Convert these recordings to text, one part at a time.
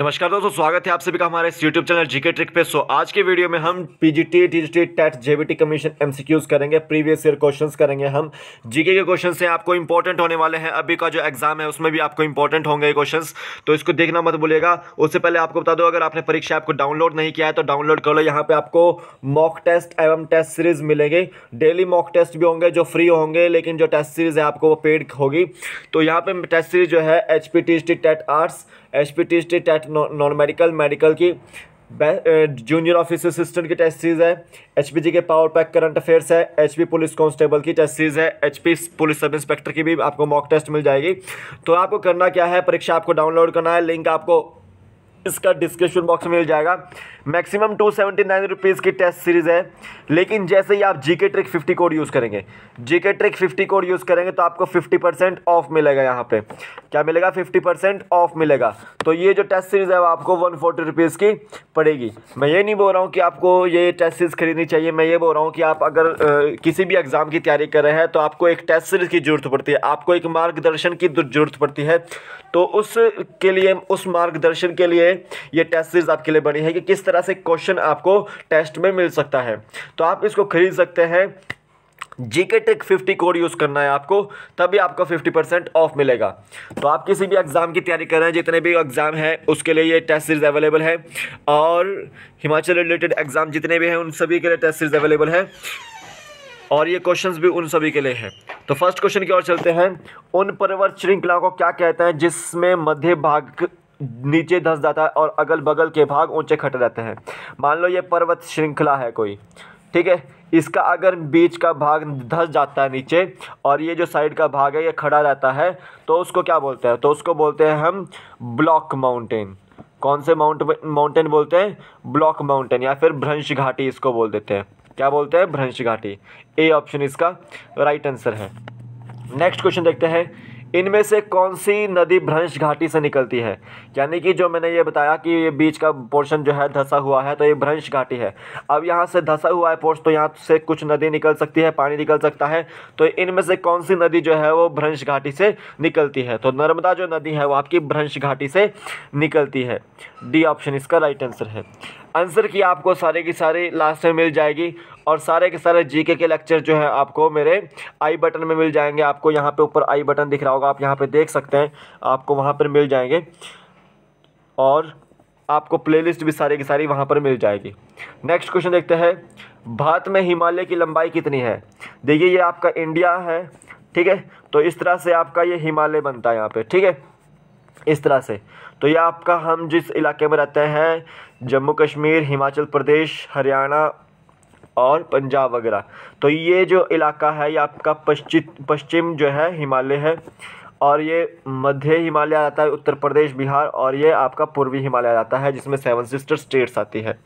नमस्कार दोस्तों स्वागत है आप सभी का हमारे यूट्यूब चैनल जीके ट्रिक पे सो आज के वीडियो में हम PGT TGT TET JBT commission MCQs करेंगे प्रीवियस ईयर क्वेश्चंस करेंगे हम जीके के क्वेश्चंस हैं आपको इंपॉर्टेंट होने वाले हैं अभी का जो एग्जाम है उसमें भी आपको इंपॉर्टेंट होंगे क्वेश्चन तो इसको देखना मत भूलेगा उससे पहले आपको बता दो अगर आपने परीक्षा आपको डाउनलोड नहीं किया है तो डाउनलोड कर लो यहाँ पे आपको मॉक टेस्ट एवं टेस्ट सीरीज मिलेंगे डेली मॉक टेस्ट भी होंगे जो फ्री होंगे लेकिन जो टेस्ट सीरीज है आपको वो पेड होगी तो यहाँ पर टेस्ट सीरीज जो है H P T TET arts H P T state TET non medical medical की जूनियर ऑफिस असिस्टेंट की टेस्ट सीरीज है H P G K power pack current affairs है एच पी पुलिस कांस्टेबल की test series है H P police sub inspector की भी आपको mock test मिल जाएगी तो आपको करना क्या है परीक्षा आपको डाउनलोड करना है लिंक आपको इसका डिस्क्रिप्शन बॉक्स में मिल जाएगा maximum two seventy nine rupees की टेस्ट सीरीज़ है लेकिन जैसे ही आप GK trick fifty code use करेंगे GK trick fifty code use करेंगे तो आपको फिफ्टी परसेंट ऑफ मिलेगा यहाँ पे क्या मिलेगा फिफ्टी परसेंट ऑफ मिलेगा तो ये जो टेस्ट सीरीज़ है वो आपको वन फोर्टी रुपीज़ की पड़ेगी मैं ये नहीं बोल रहा हूँ कि आपको ये टेस्ट सीरीज़ खरीदनी चाहिए मैं ये बोल रहा हूँ कि आप अगर आ, किसी भी एग्ज़ाम की तैयारी कर रहे हैं तो आपको एक टेस्ट सीरीज़ की ज़रूरत पड़ती है आपको एक मार्गदर्शन की ज़रूरत पड़ती है तो उसके लिए उस मार्गदर्शन के लिए ये टेस्ट सीरीज़ आपके लिए बनी है कि किस तरह से क्वेश्चन आपको टेस्ट में मिल सकता है तो आप इसको खरीद सकते हैं GK tech fifty code use करना है आपको तभी आपको फिफ्टी परसेंट ऑफ मिलेगा तो आप किसी भी एग्ज़ाम की तैयारी कर रहे हैं जितने भी एग्ज़ाम हैं उसके लिए ये टेस्ट सीरीज़ अवेलेबल है और हिमाचल रिलेटेड एग्ज़ाम जितने भी हैं उन सभी के लिए टेस्ट सीरीज़ अवेलेबल है और ये क्वेश्चंस भी उन सभी के लिए हैं तो फर्स्ट क्वेश्चन की ओर चलते हैं उन परवर्त श्रृंखला को क्या कहते हैं जिसमें मध्य भाग नीचे धस जाता है और अगल बगल के भाग ऊंचे खट जाते हैं मान लो ये पर्वत श्रृंखला है कोई ठीक है इसका अगर बीच का भाग धस जाता है नीचे और ये जो साइड का भाग है ये खड़ा रहता है तो उसको क्या बोलते हैं तो उसको बोलते हैं हम ब्लॉक माउंटेन कौन से माउंट माउंटेन बोलते हैं ब्लॉक माउंटेन या फिर भ्रंश घाटी इसको बोल देते हैं क्या बोलते हैं भ्रंश घाटी ए ऑप्शन इसका राइट आंसर है नेक्स्ट क्वेश्चन देखते हैं इनमें से कौन सी नदी भ्रंश घाटी से निकलती है यानी कि जो मैंने ये बताया कि ये बीच का पोर्शन जो है धंसा हुआ है तो ये भ्रंश घाटी है अब यहाँ से धंसा हुआ है पोर्स तो यहाँ से कुछ नदी निकल सकती है पानी निकल सकता है तो इनमें से कौन सी नदी जो है वो भ्रंश घाटी से निकलती है तो नर्मदा जो नदी है वो आपकी भ्रंश घाटी से निकलती है डी ऑप्शन इसका राइट आंसर है आंसर की आपको सारे की सारे लास्ट में मिल जाएगी और सारे के सारे जीके के लेक्चर जो है आपको मेरे आई बटन में मिल जाएंगे आपको यहाँ पे ऊपर आई बटन दिख रहा होगा आप यहाँ पे देख सकते हैं आपको वहाँ पर मिल जाएंगे और आपको प्लेलिस्ट भी सारे की सारी वहाँ पर मिल जाएगी नेक्स्ट क्वेश्चन देखते हैं भारत में हिमालय की लंबाई कितनी है देखिए ये आपका इंडिया है ठीक है तो इस तरह से आपका ये हिमालय बनता है यहाँ पे ठीक है इस तरह से तो ये आपका हम जिस इलाके में रहते हैं जम्मू कश्मीर हिमाचल प्रदेश हरियाणा और पंजाब वगैरह तो ये जो इलाका है ये आपका पश्चिम पश्चिम जो है हिमालय है और ये मध्य हिमालय आता है उत्तर प्रदेश बिहार और ये आपका पूर्वी हिमालय आता है जिसमें सेवन सिस्टर स्टेट्स आती है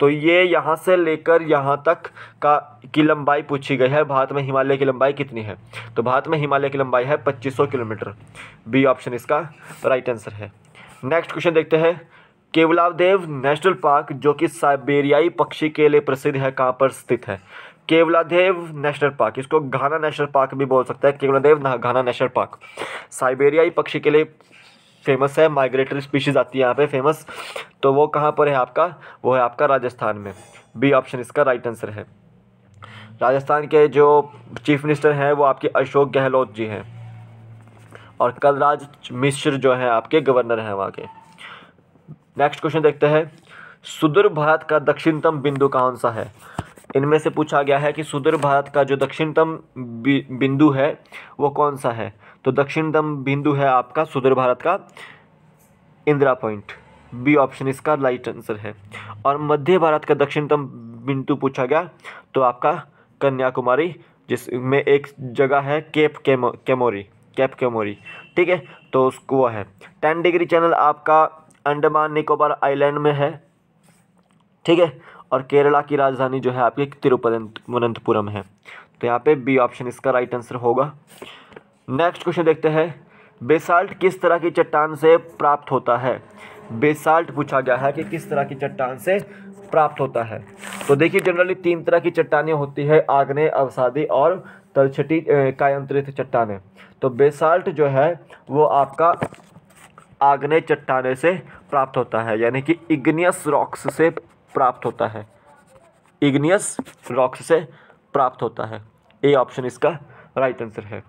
तो ये यहाँ से लेकर यहाँ तक का की लंबाई पूछी गई है भारत में हिमालय की लंबाई कितनी है तो भारत में हिमालय की लंबाई है 2500 किलोमीटर बी ऑप्शन इसका राइट आंसर है नेक्स्ट क्वेश्चन देखते हैं केवलादेव नेशनल पार्क जो कि साइबेरियाई पक्षी के लिए प्रसिद्ध है कहाँ पर स्थित है केवलादेव नेशनल पार्क इसको घाना नेशनल पार्क भी बोल सकता है केवलादेव घाना नेशनल पार्क साइबेरियाई पक्षी के लिए फेमस है माइग्रेटरी स्पीशीज़ आती है यहाँ पे फेमस तो वो कहाँ पर है आपका वो है आपका राजस्थान में बी ऑप्शन इसका राइट आंसर है राजस्थान के जो चीफ मिनिस्टर हैं वो आपके अशोक गहलोत जी हैं और कलराज मिश्र जो है आपके गवर्नर हैं वहाँ के नेक्स्ट क्वेश्चन देखते हैं सुदूर भारत का दक्षिणतम बिंदु कौन सा है इनमें से पूछा गया है कि सुदूर भारत का जो दक्षिणतम बिंदु है वो कौन सा है तो दक्षिणतम बिंदु है आपका सुदूर भारत का इंदिरा पॉइंट बी ऑप्शन इसका राइट आंसर है और मध्य भारत का दक्षिणतम बिंदु पूछा गया तो आपका कन्याकुमारी जिसमें एक जगह है केप केमो केमोरी कैप क्योमोरी ठीक है तो उसको वह है टेन डिग्री चैनल आपका अंडमान निकोबार आइलैंड में है ठीक है और केरला की राजधानी जो है आपकी तिरुवनंतपुरम है तो यहाँ पे बी ऑप्शन इसका राइट आंसर होगा नेक्स्ट क्वेश्चन देखते हैं बेसाल्ट किस तरह की चट्टान से प्राप्त होता है बेसाल्ट पूछा गया है कि किस तरह की चट्टान से प्राप्त होता है तो देखिए जनरली तीन तरह की चट्टानें होती है आग्नेय अवसादी और तलछटी का चट्टाने तो बेसाल्ट जो है वो आपका आग्नेय चट्टाने से प्राप्त होता है यानी कि इग्नियस रॉक्स से प्राप्त होता है इग्नियस रॉक्स से प्राप्त होता है ए ऑप्शन इसका राइट आंसर है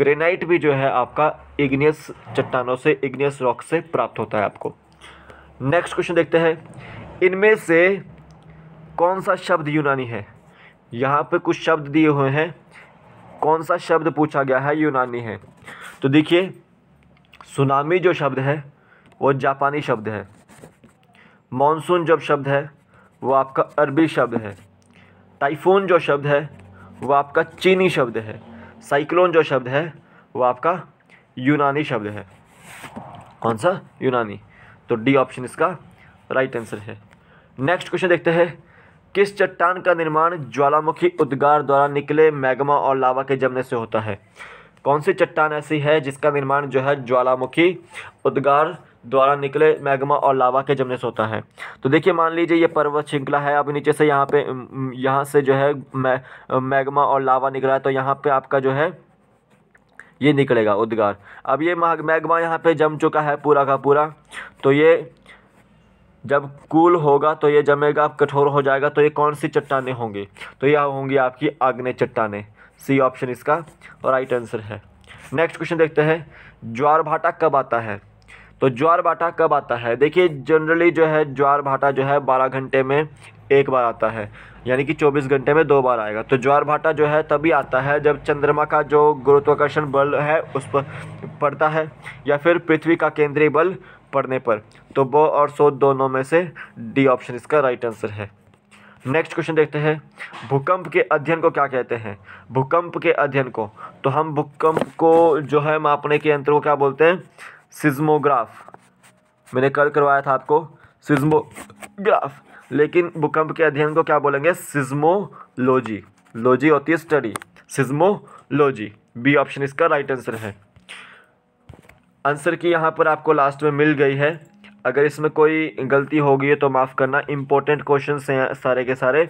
ग्रेनाइट भी जो है आपका इग्नियस चट्टानों से इग्नियस रॉक से प्राप्त होता है आपको नेक्स्ट क्वेश्चन देखते हैं इनमें से कौन सा शब्द यूनानी है यहाँ पे कुछ शब्द दिए हुए हैं कौन सा शब्द पूछा गया है यूनानी है तो देखिए सुनामी जो शब्द है वो जापानी शब्द है मॉनसून जब शब्द है वो आपका अरबी शब्द है टाइफून जो शब्द है वो आपका चीनी शब्द है साइक्लोन जो शब्द है वो आपका यूनानी शब्द है कौन सा यूनानी तो डी ऑप्शन इसका राइट आंसर है नेक्स्ट क्वेश्चन देखते हैं किस चट्टान का निर्माण ज्वालामुखी उद्गार द्वारा निकले मैग्मा और लावा के जमने से होता है कौन सी चट्टान ऐसी है जिसका निर्माण जो है ज्वालामुखी उद्गार द्वारा निकले मैग्मा और लावा के जमने से होता है तो देखिए मान लीजिए ये पर्वत श्रृंखला है अब नीचे से यहाँ पे यहाँ से जो है मै, मैग्मा और लावा निकला है तो यहाँ पे आपका जो है ये निकलेगा उद्गार अब ये मैग्मा यहाँ पे जम चुका है पूरा का पूरा तो ये जब कूल होगा तो ये जमेगा कठोर हो जाएगा तो ये कौन सी चट्टाने होंगी तो यह होंगी आपकी आग्नेय चट्टाने सी ऑप्शन इसका राइट आंसर है नेक्स्ट क्वेश्चन देखते हैं ज्वार भाटा कब आता है तो ज्वार भाटा कब आता है देखिए जनरली जो है ज्वार भाटा जो है बारह घंटे में एक बार आता है यानी कि 24 घंटे में दो बार आएगा तो ज्वार भाटा जो है तभी आता है जब चंद्रमा का जो गुरुत्वाकर्षण बल है उस पर पड़ता है या फिर पृथ्वी का केंद्रीय बल पढ़ने पर तो बो और सो दोनों में से डी ऑप्शन इसका राइट आंसर है नेक्स्ट क्वेश्चन देखते हैं भूकंप के अध्ययन को क्या कहते हैं भूकंप के अध्ययन को तो हम भूकंप को जो है मापने के यंत्र को क्या बोलते हैं सिज्मोग्राफ मैंने कल करवाया था आपको सिज्मोग्राफ लेकिन भूकंप के अध्ययन को क्या बोलेंगे सिज्मोलॉजी लॉजी होती है स्टडी सिज्मोलॉजी बी ऑप्शन इसका राइट आंसर है आंसर की यहाँ पर आपको लास्ट में मिल गई है अगर इसमें कोई गलती हो गई है तो माफ़ करना इंपॉर्टेंट क्वेश्चन हैं सारे के सारे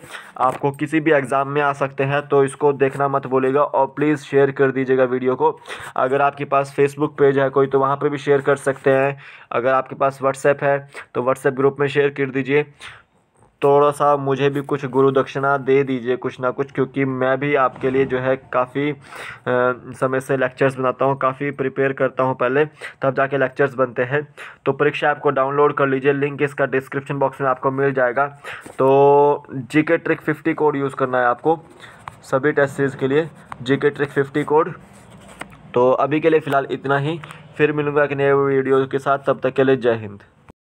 आपको किसी भी एग्ज़ाम में आ सकते हैं तो इसको देखना मत भूलेगा और प्लीज़ शेयर कर दीजिएगा वीडियो को अगर आपके पास फेसबुक पेज है कोई तो वहाँ पे भी शेयर कर सकते हैं अगर आपके पास व्हाट्सएप है तो व्हाट्सएप ग्रुप में शेयर कर दीजिए थोड़ा सा मुझे भी कुछ गुरु दक्षिणा दे दीजिए कुछ ना कुछ क्योंकि मैं भी आपके लिए जो है काफ़ी समय से लेक्चर्स बनाता हूँ काफ़ी प्रिपेयर करता हूँ पहले तब जाके लेक्चर्स बनते हैं तो परीक्षा ऐप को डाउनलोड कर लीजिए लिंक इसका डिस्क्रिप्शन बॉक्स में आपको मिल जाएगा तो जी के ट्रिक फिफ्टी कोड यूज़ करना है आपको सभी टेस्ट सीरीज़ के लिए जी के ट्रिक फिफ्टी कोड तो अभी के लिए फ़िलहाल इतना ही फिर मिलूँगा एक नए वीडियो के साथ तब तक के लिए जय हिंद